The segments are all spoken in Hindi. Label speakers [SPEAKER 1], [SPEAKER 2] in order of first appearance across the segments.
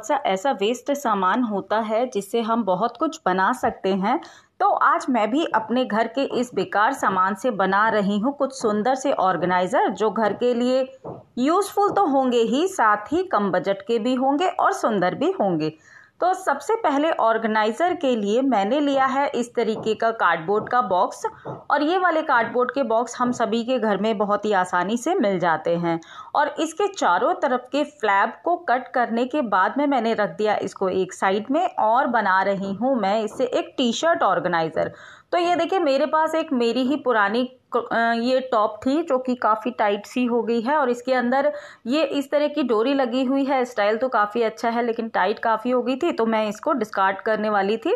[SPEAKER 1] बहुत सा ऐसा वेस्ट सामान होता है जिससे हम बहुत कुछ बना सकते हैं तो आज मैं भी अपने घर के इस बेकार सामान से बना रही हूँ कुछ सुंदर से ऑर्गेनाइज़र जो घर के लिए यूज़फुल तो होंगे ही साथ ही कम बजट के भी होंगे और सुंदर भी होंगे तो सबसे पहले ऑर्गेनाइज़र के लिए मैंने लिया है इस तरीके का कार्डबोर्ड का बॉक्स और ये वाले कार्डबोर्ड के बॉक्स हम सभी के घर में बहुत ही आसानी से मिल जाते हैं और इसके चारों तरफ के फ्लैब को कट करने के बाद में मैंने रख दिया इसको एक साइड में और बना रही हूँ मैं इससे एक टी शर्ट ऑर्गेनाइज़र तो ये देखिए मेरे पास एक मेरी ही पुरानी ये टॉप थी जो कि काफ़ी टाइट सी हो गई है और इसके अंदर ये इस तरह की डोरी लगी हुई है स्टाइल तो काफ़ी अच्छा है लेकिन टाइट काफ़ी हो गई थी तो मैं इसको डिस्कार्ड करने वाली थी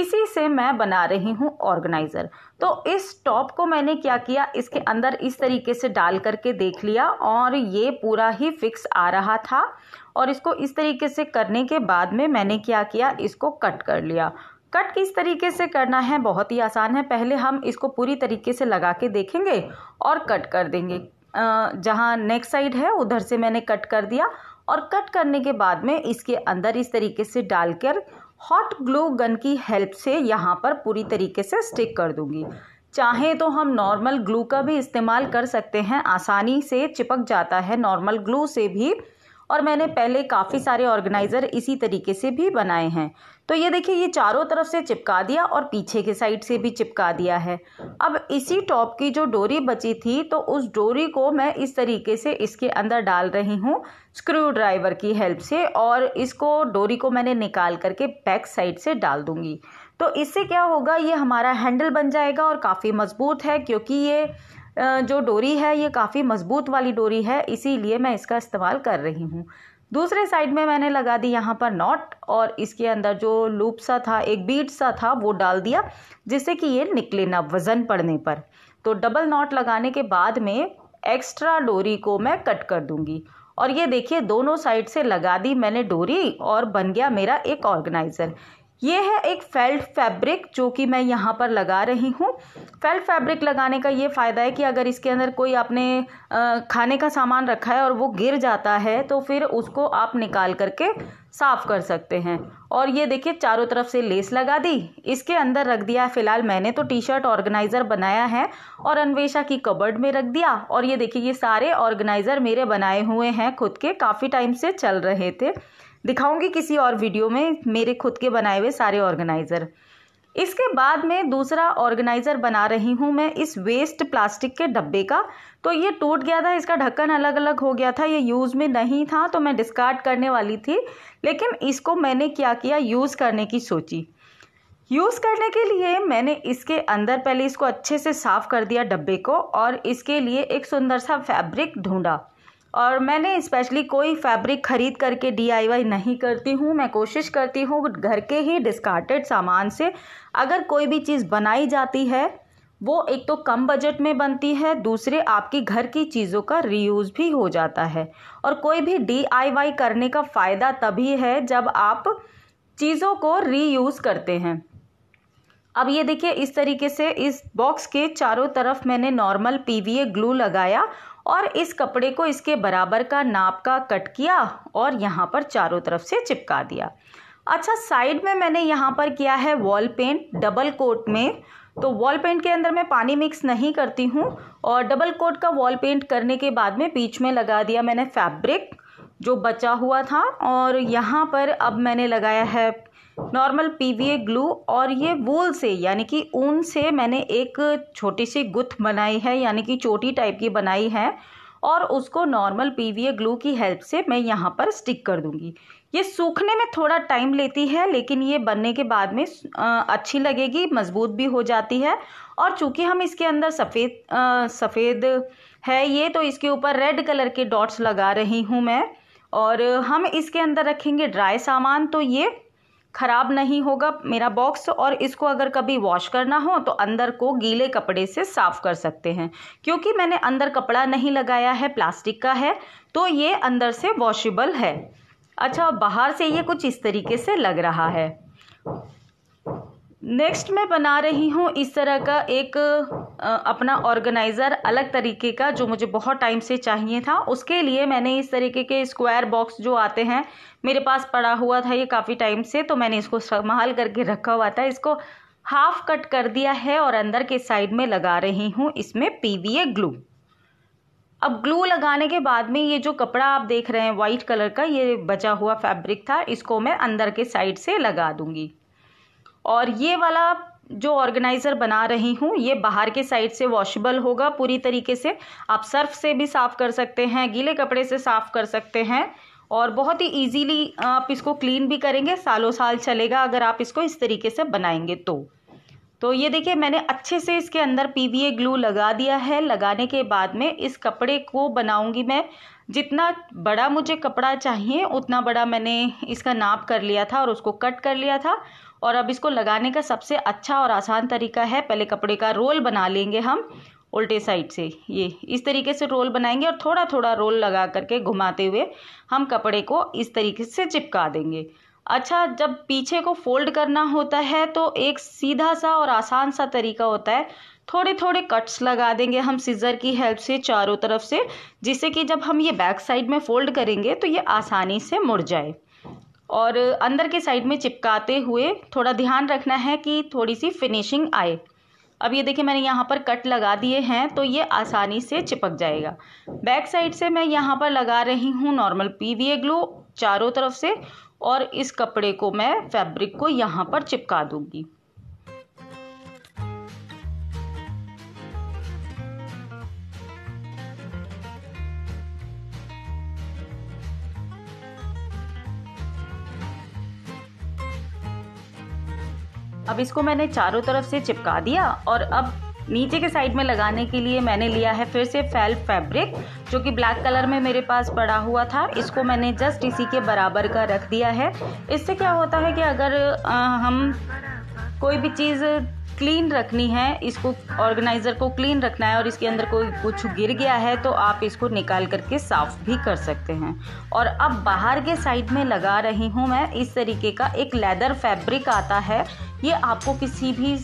[SPEAKER 1] इसी से मैं बना रही हूँ ऑर्गेनाइज़र तो इस टॉप को मैंने क्या किया इसके अंदर इस तरीके से डाल करके देख लिया और ये पूरा ही फिक्स आ रहा था और इसको इस तरीके से करने के बाद में मैंने क्या किया इसको कट कर लिया कट किस तरीके से करना है बहुत ही आसान है पहले हम इसको पूरी तरीके से लगा के देखेंगे और कट कर देंगे जहाँ नेक साइड है उधर से मैंने कट कर दिया और कट करने के बाद में इसके अंदर इस तरीके से डालकर हॉट ग्लू गन की हेल्प से यहाँ पर पूरी तरीके से स्टिक कर दूँगी चाहे तो हम नॉर्मल ग्लू का भी इस्तेमाल कर सकते हैं आसानी से चिपक जाता है नॉर्मल ग्लू से भी और मैंने पहले काफ़ी सारे ऑर्गेनाइज़र इसी तरीके से भी बनाए हैं तो ये देखिए ये चारों तरफ से चिपका दिया और पीछे के साइड से भी चिपका दिया है अब इसी टॉप की जो डोरी बची थी तो उस डोरी को मैं इस तरीके से इसके अंदर डाल रही हूँ स्क्रू ड्राइवर की हेल्प से और इसको डोरी को मैंने निकाल करके बैक साइड से डाल दूँगी तो इससे क्या होगा ये हमारा हैंडल बन जाएगा और काफ़ी मज़बूत है क्योंकि ये जो डोरी है ये काफ़ी मज़बूत वाली डोरी है इसीलिए मैं इसका इस्तेमाल कर रही हूँ दूसरे साइड में मैंने लगा दी यहाँ पर नॉट और इसके अंदर जो लूप सा था एक बीट सा था वो डाल दिया जिससे कि ये निकले ना वज़न पड़ने पर तो डबल नॉट लगाने के बाद में एक्स्ट्रा डोरी को मैं कट कर दूंगी और ये देखिए दोनों साइड से लगा दी मैंने डोरी और बन गया मेरा एक ऑर्गेनाइज़र ये है एक फेल्ट फैब्रिक जो कि मैं यहाँ पर लगा रही हूँ फेल्ट फैब्रिक लगाने का ये फ़ायदा है कि अगर इसके अंदर कोई आपने खाने का सामान रखा है और वो गिर जाता है तो फिर उसको आप निकाल करके साफ़ कर सकते हैं और ये देखिए चारों तरफ से लेस लगा दी इसके अंदर रख दिया फ़िलहाल मैंने तो टी शर्ट ऑर्गेनाइज़र बनाया है और अन्वेषा की कबर्ड में रख दिया और ये देखिए ये सारे ऑर्गेनाइज़र मेरे बनाए हुए हैं खुद के काफ़ी टाइम से चल रहे थे दिखाऊंगी किसी और वीडियो में मेरे खुद के बनाए हुए सारे ऑर्गेनाइज़र इसके बाद में दूसरा ऑर्गेनाइज़र बना रही हूँ मैं इस वेस्ट प्लास्टिक के डब्बे का तो ये टूट गया था इसका ढक्कन अलग अलग हो गया था ये यूज़ में नहीं था तो मैं डिस्कार्ड करने वाली थी लेकिन इसको मैंने क्या किया यूज़ करने की सोची यूज़ करने के लिए मैंने इसके अंदर पहले इसको अच्छे से साफ़ कर दिया डब्बे को और इसके लिए एक सुंदर सा फैब्रिक ढूंढा और मैंने स्पेशली कोई फैब्रिक ख़रीद करके डी नहीं करती हूँ मैं कोशिश करती हूँ घर के ही डिस्कार्टेड सामान से अगर कोई भी चीज़ बनाई जाती है वो एक तो कम बजट में बनती है दूसरे आपकी घर की चीज़ों का रीयूज़ भी हो जाता है और कोई भी डी करने का फ़ायदा तभी है जब आप चीज़ों को रीयूज़ करते हैं अब ये देखिए इस तरीके से इस बॉक्स के चारों तरफ मैंने नॉर्मल पीवीए ग्लू लगाया और इस कपड़े को इसके बराबर का नाप का कट किया और यहाँ पर चारों तरफ से चिपका दिया अच्छा साइड में मैंने यहाँ पर किया है वॉल पेंट डबल कोट में तो वॉल पेंट के अंदर मैं पानी मिक्स नहीं करती हूँ और डबल कोट का वॉल पेंट करने के बाद में बीच में लगा दिया मैंने फैब्रिक जो बचा हुआ था और यहाँ पर अब मैंने लगाया है नॉर्मल पीवीए ग्लू और ये वूल से यानी कि ऊन से मैंने एक छोटी सी गुथ बनाई है यानी कि चोटी टाइप की बनाई है और उसको नॉर्मल पीवीए ग्लू की हेल्प से मैं यहाँ पर स्टिक कर दूँगी ये सूखने में थोड़ा टाइम लेती है लेकिन ये बनने के बाद में अच्छी लगेगी मज़बूत भी हो जाती है और चूंकि हम इसके अंदर सफ़ेद सफ़ेद है ये तो इसके ऊपर रेड कलर के डॉट्स लगा रही हूँ मैं और हम इसके अंदर रखेंगे ड्राई सामान तो ये ख़राब नहीं होगा मेरा बॉक्स और इसको अगर कभी वॉश करना हो तो अंदर को गीले कपड़े से साफ़ कर सकते हैं क्योंकि मैंने अंदर कपड़ा नहीं लगाया है प्लास्टिक का है तो ये अंदर से वॉशेबल है अच्छा बाहर से ये कुछ इस तरीके से लग रहा है नेक्स्ट मैं बना रही हूँ इस तरह का एक अपना ऑर्गेनाइज़र अलग तरीके का जो मुझे बहुत टाइम से चाहिए था उसके लिए मैंने इस तरीके के स्क्वायर बॉक्स जो आते हैं मेरे पास पड़ा हुआ था ये काफ़ी टाइम से तो मैंने इसको संभाल करके रखा हुआ था इसको हाफ कट कर दिया है और अंदर के साइड में लगा रही हूँ इसमें पीवीए ग्लू अब ग्लू लगाने के बाद में ये जो कपड़ा आप देख रहे हैं वाइट कलर का ये बचा हुआ फैब्रिक था इसको मैं अंदर के साइड से लगा दूंगी और ये वाला जो ऑर्गेनाइज़र बना रही हूँ ये बाहर के साइड से वॉशेबल होगा पूरी तरीके से आप सर्फ से भी साफ़ कर सकते हैं गीले कपड़े से साफ़ कर सकते हैं और बहुत ही इजीली आप इसको क्लीन भी करेंगे सालों साल चलेगा अगर आप इसको इस तरीके से बनाएंगे तो तो ये देखिए मैंने अच्छे से इसके अंदर पी ग्लू लगा दिया है लगाने के बाद में इस कपड़े को बनाऊंगी मैं जितना बड़ा मुझे कपड़ा चाहिए उतना बड़ा मैंने इसका नाप कर लिया था और उसको कट कर लिया था और अब इसको लगाने का सबसे अच्छा और आसान तरीका है पहले कपड़े का रोल बना लेंगे हम उल्टे साइड से ये इस तरीके से रोल बनाएंगे और थोड़ा थोड़ा रोल लगा करके घुमाते हुए हम कपड़े को इस तरीके से चिपका देंगे अच्छा जब पीछे को फोल्ड करना होता है तो एक सीधा सा और आसान सा तरीका होता है थोड़े थोड़े कट्स लगा देंगे हम सीज़र की हेल्प से चारों तरफ से जिससे कि जब हम ये बैक साइड में फ़ोल्ड करेंगे तो ये आसानी से मुड़ जाए और अंदर के साइड में चिपकाते हुए थोड़ा ध्यान रखना है कि थोड़ी सी फिनिशिंग आए अब ये देखिए मैंने यहाँ पर कट लगा दिए हैं तो ये आसानी से चिपक जाएगा बैक साइड से मैं यहाँ पर लगा रही हूँ नॉर्मल पीवीए ग्लू चारों तरफ से और इस कपड़े को मैं फैब्रिक को यहाँ पर चिपका दूँगी अब इसको मैंने चारों तरफ से चिपका दिया और अब नीचे के साइड में लगाने के लिए मैंने लिया है फिर से फैल फैब्रिक जो कि ब्लैक कलर में मेरे पास पड़ा हुआ था इसको मैंने जस्ट इसी के बराबर का रख दिया है इससे क्या होता है कि अगर आ, हम कोई भी चीज़ क्लीन रखनी है इसको ऑर्गेनाइज़र को क्लीन रखना है और इसके अंदर कोई कुछ गिर गया है तो आप इसको निकाल करके साफ़ भी कर सकते हैं और अब बाहर के साइड में लगा रही हूँ मैं इस तरीके का एक लेदर फैब्रिक आता है ये आपको किसी भी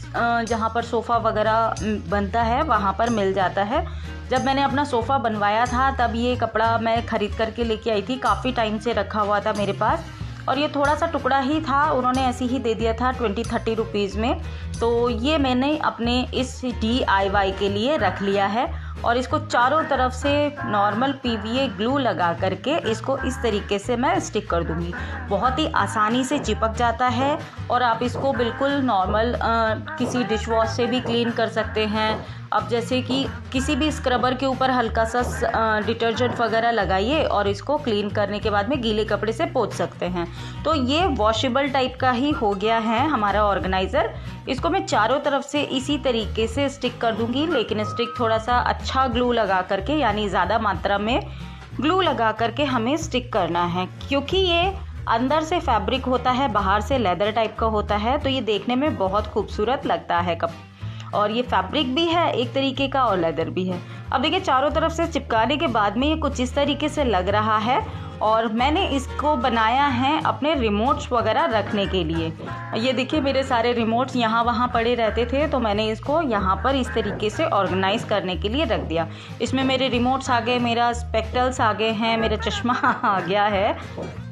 [SPEAKER 1] जहाँ पर सोफ़ा वगैरह बनता है वहाँ पर मिल जाता है जब मैंने अपना सोफ़ा बनवाया था तब ये कपड़ा मैं ख़रीद करके लेके आई थी काफ़ी टाइम से रखा हुआ था मेरे पास और ये थोड़ा सा टुकड़ा ही था उन्होंने ऐसे ही दे दिया था ट्वेंटी थर्टी रुपीज़ में तो ये मैंने अपने इस डी के लिए रख लिया है और इसको चारों तरफ से नॉर्मल पीवीए ग्लू लगा करके इसको इस तरीके से मैं स्टिक कर दूँगी बहुत ही आसानी से चिपक जाता है और आप इसको बिल्कुल नॉर्मल किसी डिश वॉश से भी क्लीन कर सकते हैं अब जैसे कि किसी भी स्क्रबर के ऊपर हल्का सा डिटर्जेंट वगैरह लगाइए और इसको क्लीन करने के बाद में गीले कपड़े से पोछ सकते हैं तो ये वॉशेबल टाइप का ही हो गया है हमारा ऑर्गेनाइज़र इसको मैं चारों तरफ से इसी तरीके से स्टिक कर दूंगी लेकिन स्टिक थोड़ा सा अच्छा अच्छा ग्लू लगा करके यानी ज़्यादा मात्रा में ग्लू लगा करके हमें स्टिक करना है क्योंकि ये अंदर से फैब्रिक होता है बाहर से लेदर टाइप का होता है तो ये देखने में बहुत खूबसूरत लगता है कप और ये फैब्रिक भी है एक तरीके का और लेदर भी है अब देखिए चारों तरफ से चिपकाने के बाद में ये कुछ इस तरीके से लग रहा है और मैंने इसको बनाया है अपने रिमोट्स वगैरह रखने के लिए ये देखिए मेरे सारे रिमोट्स यहाँ वहाँ पड़े रहते थे तो मैंने इसको यहाँ पर इस तरीके से ऑर्गेनाइज़ करने के लिए रख दिया इसमें मेरे रिमोट्स आ गए मेरा स्पेक्टल्स आ गए हैं मेरा चश्मा आ गया है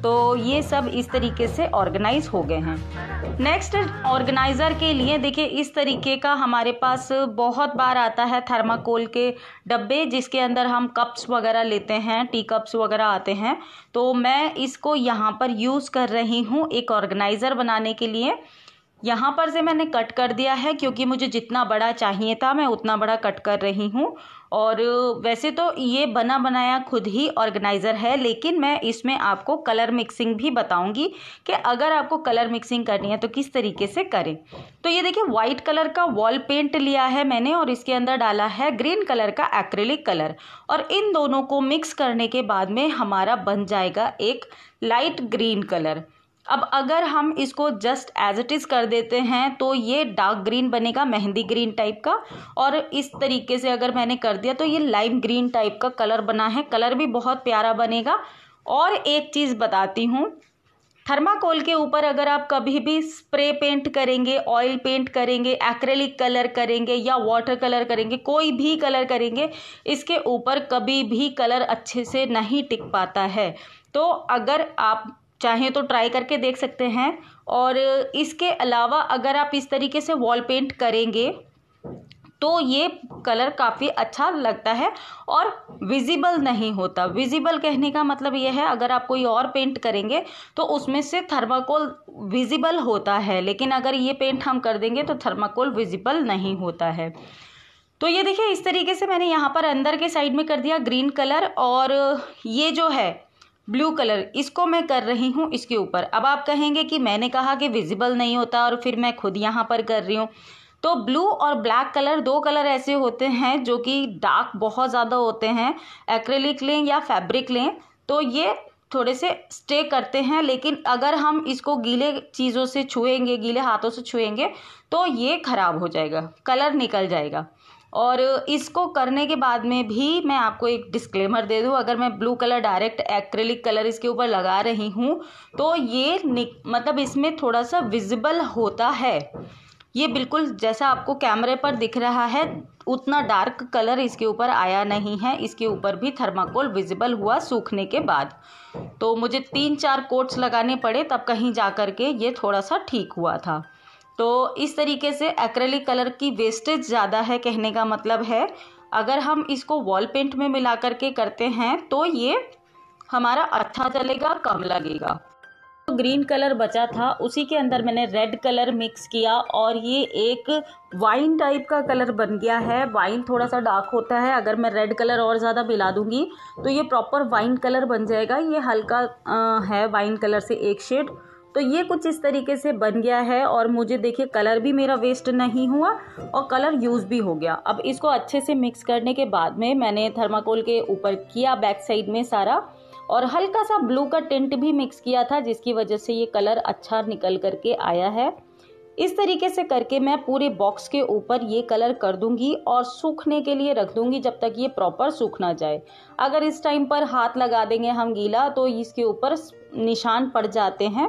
[SPEAKER 1] तो ये सब इस तरीके से ऑर्गेनाइज हो गए हैं नेक्स्ट ऑर्गेनाइज़र के लिए देखिए इस तरीके का हमारे पास बहुत बार आता है थर्माकोल के डब्बे जिसके अंदर हम कप्स वगैरह लेते हैं टी कप्स वगैरह आते हैं तो मैं इसको यहाँ पर यूज़ कर रही हूँ एक ऑर्गेनाइज़र बनाने के लिए यहाँ पर से मैंने कट कर दिया है क्योंकि मुझे जितना बड़ा चाहिए था मैं उतना बड़ा कट कर रही हूँ और वैसे तो ये बना बनाया खुद ही ऑर्गेनाइज़र है लेकिन मैं इसमें आपको कलर मिक्सिंग भी बताऊंगी कि अगर आपको कलर मिक्सिंग करनी है तो किस तरीके से करें तो ये देखिए वाइट कलर का वॉल पेंट लिया है मैंने और इसके अंदर डाला है ग्रीन कलर का एक्रेलिक कलर और इन दोनों को मिक्स करने के बाद में हमारा बन जाएगा एक लाइट ग्रीन कलर अब अगर हम इसको जस्ट एज इट इज़ कर देते हैं तो ये डार्क ग्रीन बनेगा मेहंदी ग्रीन टाइप का और इस तरीके से अगर मैंने कर दिया तो ये लाइम ग्रीन टाइप का कलर बना है कलर भी बहुत प्यारा बनेगा और एक चीज़ बताती हूँ थर्माकोल के ऊपर अगर आप कभी भी स्प्रे पेंट करेंगे ऑयल पेंट करेंगे एक्रेलिक कलर करेंगे या वाटर कलर करेंगे कोई भी कलर करेंगे इसके ऊपर कभी भी कलर अच्छे से नहीं टिक पाता है तो अगर आप चाहें तो ट्राई करके देख सकते हैं और इसके अलावा अगर आप इस तरीके से वॉल पेंट करेंगे तो ये कलर काफ़ी अच्छा लगता है और विजिबल नहीं होता विजिबल कहने का मतलब यह है अगर आप कोई और पेंट करेंगे तो उसमें से थर्माकोल विजिबल होता है लेकिन अगर ये पेंट हम कर देंगे तो थर्माकोल विजिबल नहीं होता है तो ये देखिए इस तरीके से मैंने यहाँ पर अंदर के साइड में कर दिया ग्रीन कलर और ये जो है ब्लू कलर इसको मैं कर रही हूँ इसके ऊपर अब आप कहेंगे कि मैंने कहा कि विजिबल नहीं होता और फिर मैं खुद यहाँ पर कर रही हूँ तो ब्लू और ब्लैक कलर दो कलर ऐसे होते हैं जो कि डार्क बहुत ज़्यादा होते हैं एक्रेलिक लें या फैब्रिक लें तो ये थोड़े से स्टे करते हैं लेकिन अगर हम इसको गीले चीज़ों से छुएंगे गीले हाथों से छुएंगे तो ये ख़राब हो जाएगा कलर निकल जाएगा और इसको करने के बाद में भी मैं आपको एक डिस्क्लेमर दे दूँ अगर मैं blue colour direct acrylic colour इसके ऊपर लगा रही हूँ तो ये मतलब इसमें थोड़ा सा विजिबल होता है ये बिल्कुल जैसा आपको कैमरे पर दिख रहा है उतना डार्क कलर इसके ऊपर आया नहीं है इसके ऊपर भी थर्माकोल विजिबल हुआ सूखने के बाद तो मुझे तीन चार कोट्स लगाने पड़े तब कहीं जा कर के ये थोड़ा सा ठीक हुआ था तो इस तरीके से एक्रेलिक कलर की वेस्टेज ज़्यादा है कहने का मतलब है अगर हम इसको वॉल पेंट में मिला करके करते हैं तो ये हमारा अच्छा चलेगा कम लगेगा तो ग्रीन कलर बचा था उसी के अंदर मैंने रेड कलर मिक्स किया और ये एक वाइन टाइप का कलर बन गया है वाइन थोड़ा सा डार्क होता है अगर मैं रेड कलर और ज़्यादा मिला दूंगी तो ये प्रॉपर वाइन कलर बन जाएगा ये हल्का है वाइन कलर से एक शेड तो ये कुछ इस तरीके से बन गया है और मुझे देखिए कलर भी मेरा वेस्ट नहीं हुआ और कलर यूज़ भी हो गया अब इसको अच्छे से मिक्स करने के बाद में मैंने थर्माकोल के ऊपर किया बैक साइड में सारा और हल्का सा ब्लू का टिंट भी मिक्स किया था जिसकी वजह से ये कलर अच्छा निकल करके आया है इस तरीके से करके मैं पूरे बॉक्स के ऊपर ये कलर कर दूंगी और सूखने के लिए रख दूंगी जब तक ये प्रॉपर सूख ना जाए अगर इस टाइम पर हाथ लगा देंगे हम गीला तो इसके ऊपर निशान पड़ जाते हैं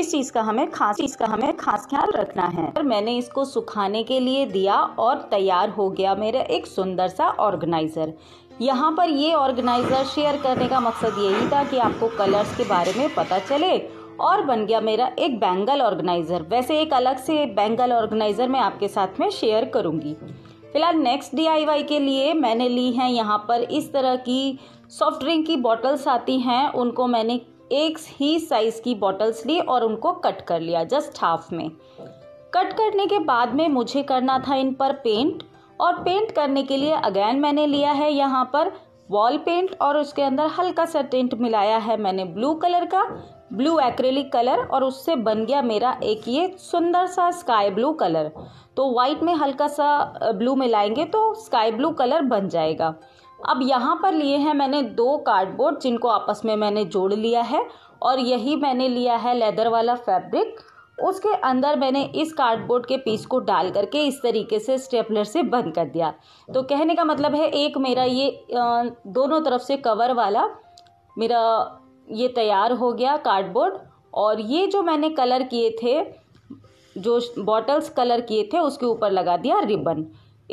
[SPEAKER 1] इस चीज़ का हमें खास चीज़ का हमें खास ख्याल रखना है और मैंने इसको सुखाने के लिए दिया और तैयार हो गया मेरा एक सुंदर सा ऑर्गेनाइज़र यहाँ पर ये ऑर्गेनाइज़र शेयर करने का मकसद यही था कि आपको कलर्स के बारे में पता चले और बन गया मेरा एक बैंगल ऑर्गेनाइज़र वैसे एक अलग से बैंगल ऑर्गेनाइज़र मैं आपके साथ में शेयर करूँगी फिलहाल नेक्स्ट डी के लिए मैंने ली हैं यहाँ पर इस तरह की सॉफ्ट ड्रिंक की बॉटल्स आती हैं उनको मैंने एक ही साइज़ की बॉटल्स ली और उनको कट कर लिया जस्ट हाफ में कट करने के बाद में मुझे करना था इन पर पेंट और पेंट करने के लिए अगेन मैंने लिया है यहाँ पर वॉल पेंट और उसके अंदर हल्का सा टेंट मिलाया है मैंने ब्लू कलर का ब्लू एक्रेलिक कलर और उससे बन गया मेरा एक ये सुंदर सा स्काई ब्लू कलर तो वाइट में हल्का सा ब्लू मिलाएंगे तो स्काई ब्लू कलर बन जाएगा अब यहाँ पर लिए हैं मैंने दो कार्डबोर्ड जिनको आपस में मैंने जोड़ लिया है और यही मैंने लिया है लेदर वाला फैब्रिक उसके अंदर मैंने इस कार्डबोर्ड के पीस को डाल करके इस तरीके से स्टेपलर से बंद कर दिया तो कहने का मतलब है एक मेरा ये दोनों तरफ से कवर वाला मेरा ये तैयार हो गया कार्डबोर्ड और ये जो मैंने कलर किए थे जो बॉटल्स कलर किए थे उसके ऊपर लगा दिया रिबन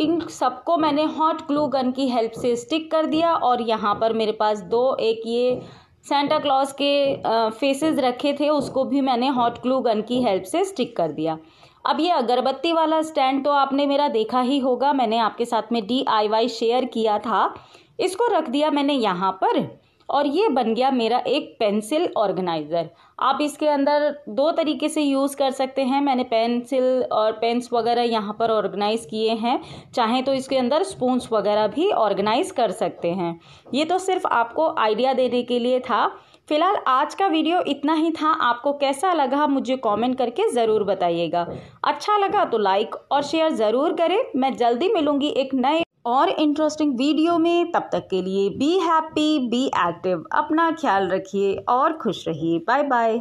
[SPEAKER 1] इन सबको मैंने हॉट ग्लू गन की हेल्प से स्टिक कर दिया और यहाँ पर मेरे पास दो एक ये सेंटा क्लॉज के फेसेस रखे थे उसको भी मैंने हॉट ग्लू गन की हेल्प से स्टिक कर दिया अब ये अगरबत्ती वाला स्टैंड तो आपने मेरा देखा ही होगा मैंने आपके साथ में डी आई वाई शेयर किया था इसको रख दिया मैंने यहाँ पर और ये बन गया मेरा एक पेंसिल ऑर्गेनाइज़र आप इसके अंदर दो तरीके से यूज़ कर सकते हैं मैंने पेंसिल और पेंस वगैरह यहाँ पर ऑर्गेनाइज़ किए हैं चाहे तो इसके अंदर स्पूंस वगैरह भी ऑर्गेनाइज़ कर सकते हैं ये तो सिर्फ आपको आइडिया देने के लिए था फिलहाल आज का वीडियो इतना ही था आपको कैसा लगा मुझे कमेंट करके ज़रूर बताइएगा अच्छा लगा तो लाइक और शेयर ज़रूर करें मैं जल्दी मिलूँगी एक नए और इंटरेस्टिंग वीडियो में तब तक के लिए बी हैप्पी बी एक्टिव अपना ख्याल रखिए और खुश रहिए बाय बाय